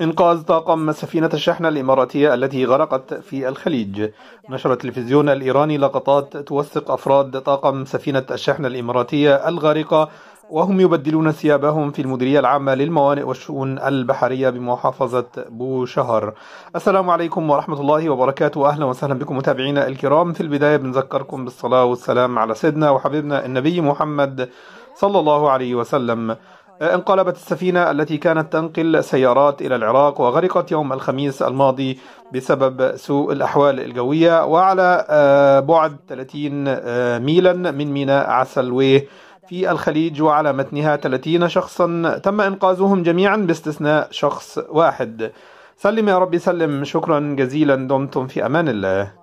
إنقاذ طاقم سفينة الشحن الإماراتية التي غرقت في الخليج نشر التلفزيون الإيراني لقطات توثق أفراد طاقم سفينة الشحن الإماراتية الغارقة وهم يبدلون ثيابهم في المديرية العامة للموانئ والشؤون البحرية بمحافظة بوشهر السلام عليكم ورحمة الله وبركاته أهلا وسهلا بكم متابعينا الكرام في البداية بنذكركم بالصلاة والسلام على سيدنا وحبيبنا النبي محمد صلى الله عليه وسلم آه، انقلبت السفينة التي كانت تنقل سيارات إلى العراق وغرقت يوم الخميس الماضي بسبب سوء الأحوال الجوية وعلى آه، بعد 30 آه، ميلا من ميناء عسلويه في الخليج وعلى متنها 30 شخصا تم إنقاذهم جميعا باستثناء شخص واحد سلم يا ربي سلم شكرا جزيلا دمتم في أمان الله